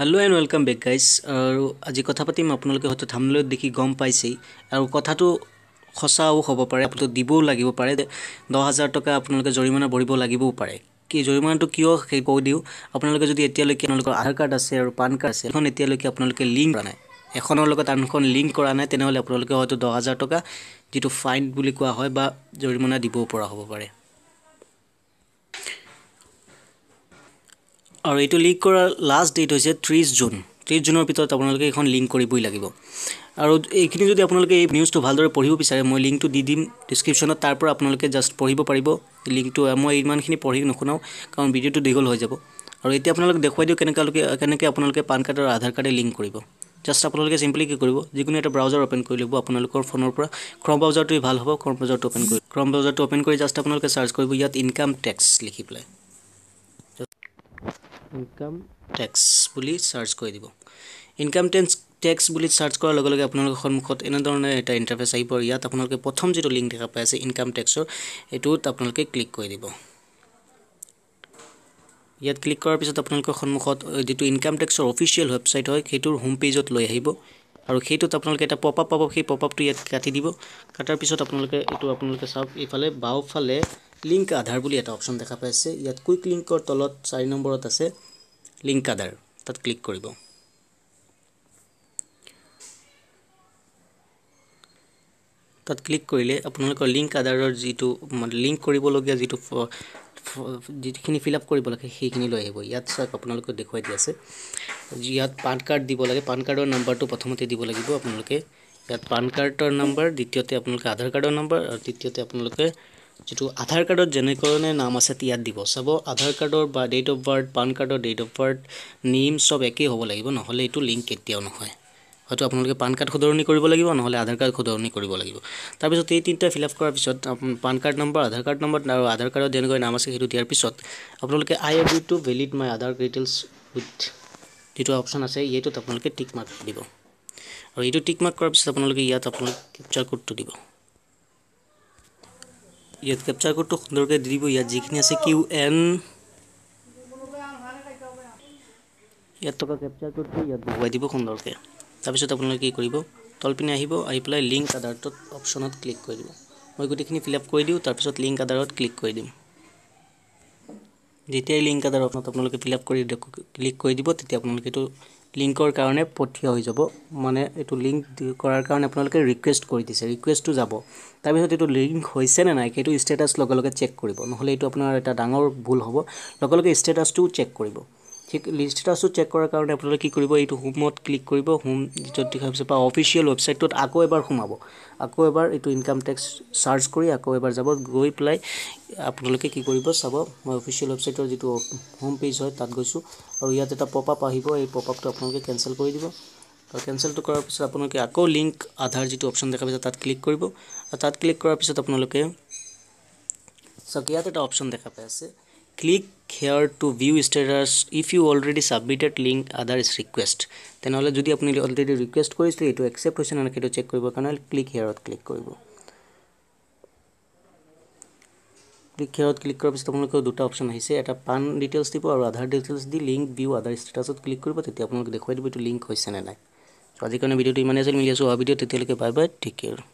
hello' and welcome back guys আৰু আজি কথা পাতিম আপোনালোকে হয়তো থামলৈ দেখি গম পাইছেই আৰু কথাটো সঁচাও হ'ব পাৰে আপোনালোকে দিবও লাগিব পাৰে দহ হাজাৰ টকা আপোনালোকে জৰিমনা ভৰিব লাগিবও পাৰে কি জৰিমনাটো কিয় সেই কৈ দিওঁ আপোনালোকে যদি এতিয়ালৈকে আপোনালোকৰ আধাৰ কাৰ্ড আছে আৰু পান কাৰ্ড আছে এখন এতিয়ালৈকে আপোনালোকে লিংক কৰা নাই এখনৰ লগত আনখন লিংক কৰা নাই তেনেহ'লে আপোনালোকে হয়তো দহ হাজাৰ টকা যিটো ফাইন বুলি কোৱা হয় বা জৰিমনা দিবও পৰা হ'ব পাৰে আৰু এইটো লিক কৰা লাষ্ট ডেট হৈছে ত্ৰিছ জুন ত্ৰিছ জুনৰ ভিতৰত আপোনালোকে এইখন লিংক কৰিবই লাগিব আৰু এইখিনি যদি আপোনালোকে এই নিউজটো ভালদৰে পঢ়িব বিচাৰে মই লিংকটো দি দিম ডিছক্ৰিপশ্যনত তাৰপৰা আপোনালোকে জাষ্ট পঢ়িব পাৰিব লিংকটো মই ইমানখিনি পঢ়ি নুশুনাওঁ কাৰণ ভিডিঅ'টো দীঘল হৈ যাব আৰু এতিয়া আপোনালোকে দেখুৱাই দিওঁ কেনেকুৱালোকে কেনেকৈ আপোনালোকে পান কাৰ্ড আৰু আধাৰ কাৰ্ডে লিংক কৰিব জাষ্ট আপোনালোকে চিম্পলি কি কৰিব যিকোনো এটা ব্ৰাউজাৰ অ'পেন কৰি ল'ব আপোনালোকৰ ফোনৰ পৰা ক্ৰম ব্ৰাউজাৰটোৱে ভাল হ'ব ক্ৰম ব্ৰাউজাৰটো অ'পেন কৰি ক্ৰম ব্ৰাউজাৰটো অ'পেন কৰি জাষ্ট আপোনালোকে চাৰ্চ কৰিব ইয়াত ইনকাম টেক্স লিখি পেলাই ইনকাম টেক্স বুলি চাৰ্চ কৰি দিব ইনকাম টেক্স টেক্স বুলি চাৰ্চ কৰাৰ লগে লগে আপোনালোকৰ সন্মুখত এনেধৰণে এটা ইণ্টাৰফেচ আহিব আৰু ইয়াত আপোনালোকে প্ৰথম যিটো লিংক দেখা পাই আছে ইনকাম টেক্সৰ এইটোত আপোনালোকে ক্লিক কৰি দিব ইয়াত ক্লিক কৰাৰ পিছত আপোনালোকৰ সন্মুখত যিটো ইনকাম টেক্সৰ অফিচিয়েল ৱেবছাইট হয় সেইটোৰ হোম পেজত লৈ আহিব আৰু সেইটোত আপোনালোকে এটা পপআপ পাব সেই পপআপটো ইয়াত কাটি দিব কাটাৰ পিছত আপোনালোকে এইটো আপোনালোকে চাওক এইফালে বাওঁফালে লিংক আধাৰ বুলি এটা অপশ্যন দেখা পাইছে ইয়াত কুইক লিংকৰ তলত চাৰি নম্বৰত আছে লিংক আদাৰ তাত ক্লিক কৰিব তাত ক্লিক কৰিলে আপোনালোকৰ লিংক আদাৰৰ যিটো লিংক কৰিবলগীয়া যিটো যিখিনি ফিল আপ কৰিব লাগে সেইখিনি লৈ আহিব ইয়াত চাওক আপোনালোকক দেখুৱাই দি আছে ইয়াত পান কাৰ্ড দিব লাগে পান কাৰ্ডৰ নম্বৰটো প্ৰথমতে দিব লাগিব আপোনালোকে ইয়াত পান কাৰ্ডৰ নম্বৰ দ্বিতীয়তে আপোনালোকে আধাৰ কাৰ্ডৰ নম্বৰ আৰু তৃতীয়তে আপোনালোকে যিটো আধাৰ কাৰ্ডত যেনেধৰণে নাম আছে ইয়াত দিব চাব আধাৰ কাৰ্ডৰ বা ডেট অফ বাৰ্থ পান কাৰ্ডৰ ডেট অফ বাৰ্থ নেম চব একেই হ'ব লাগিব নহ'লে এইটো লিংক কেতিয়াও নহয় হয়তো আপোনালোকে পান কাৰ্ড সোধৰণি কৰিব লাগিব নহ'লে আধাৰ কাৰ্ড সোধৰণি কৰিব লাগিব তাৰপিছত এই তিনিটা ফিল আপ কৰাৰ পিছত PAN card number Aadhaar card number আৰু আধাৰ কাৰ্ডত যেনেকৈ নাম আছে সেইটো দিয়াৰ পিছত আপোনালোকে I have to valid my Aadhaar details with যিটো অপশ্যন আছে এইটোত আপোনালোকে টিক মাৰ্ক দিব আৰু এইটো টিক মাৰ্ক কৰাৰ পিছত আপোনালোকে ইয়াত আপোনালোকে কেপচাৰ কোডটো দিব ইয়াত কেপচাৰ কোডটো সুন্দৰকৈ দি দিব ইয়াত যিখিনি আছে কিউ এন ইয়াত টকা কেপচাৰ কোডটো ইয়াত বহুৱাই দিব সুন্দৰকৈ তাৰপিছত আপোনালোকে কি কৰিব তলপিনে আহিব আহি পেলাই লিংক আধাৰটোত অপশ্যনত ক্লিক কৰি দিব মই গোটেইখিনি ফিল আপ কৰি দিওঁ তাৰপিছত লিংক আধাৰত ক্লিক কৰি দিম যেতিয়াই লিংক এটা আপোনালোকে ফিল আপ কৰি ক্লিক কৰি দিব তেতিয়া আপোনালোকে এইটো লিংকৰ কাৰণে পঠিওৱা হৈ যাব মানে এইটো লিংক কৰাৰ কাৰণে আপোনালোকে ৰিকুৱেষ্ট কৰি দিছে ৰিকুৱেষ্টটো যাব তাৰপিছত এইটো লিংক হৈছে নে নাই সেইটো ষ্টেটাছ লগে লগে চেক কৰিব নহ'লে এইটো আপোনাৰ এটা ডাঙৰ ভুল হ'ব লগে লগে ষ্টেটাছটোও চেক কৰিব ঠিক লিষ্ট ষ্টেটাছটো চেক কৰাৰ কাৰণে আপোনালোকে কি কৰিব এইটো হোমত ক্লিক কৰিব হোম যিটো দেখা পাইছে বা অফিচিয়েল ৱেবছাইটটোত আকৌ এবাৰ সোমাব আকৌ এবাৰ এইটো ইনকাম টেক্স চাৰ্জ কৰি আকৌ এবাৰ যাব গৈ পেলাই আপোনালোকে কি কৰিব চাব মই অফিচিয়েল ৱেবছাইটৰ যিটো হোম পেজ হয় তাত গৈছোঁ আৰু ইয়াত এটা পপ আপ আহিব এই পপ আপটো আপোনালোকে কেঞ্চেল কৰি দিব আৰু কেঞ্চেলটো কৰাৰ পিছত আপোনালোকে আকৌ লিংক আধাৰ যিটো অপশ্যন দেখা পাইছে তাত ক্লিক কৰিব আৰু তাত ক্লিক কৰাৰ পিছত আপোনালোকে চাওক ইয়াত এটা অপশ্যন দেখা পাই আছে click here to view status if you already submitted link Aadhaar is request তেনেহ'লে যদি আপুনি অলৰেডি ৰিকুৱেষ্ট কৰিছিলে এইটো একচেপ্ট হৈছে নে সেইটো চেক কৰিবৰ কাৰণে ক্লিক হেয়াৰত ক্লিক কৰিব ক্লিক হেয়াৰত ক্লিক কৰাৰ পিছত আপোনালোকে দুটা অপশ্যন আহিছে এটা পান ডিটেইলছ দিব আৰু আধাৰ ডিটেইলছ দি লিংক ভিউ আধাৰ ষ্টেটাছত ক্লিক কৰিব তেতিয়া আপোনালোকে দেখুৱাই দিব এইটো লিংক হৈছে নে নাই চ' আজিৰ কাৰণে ভিডিঅ'টো ইমানেই আছিল মিলি আছোঁ অহা ভিডিঅ' তেতিয়ালৈকে বাই বাই টেক কেয়াৰ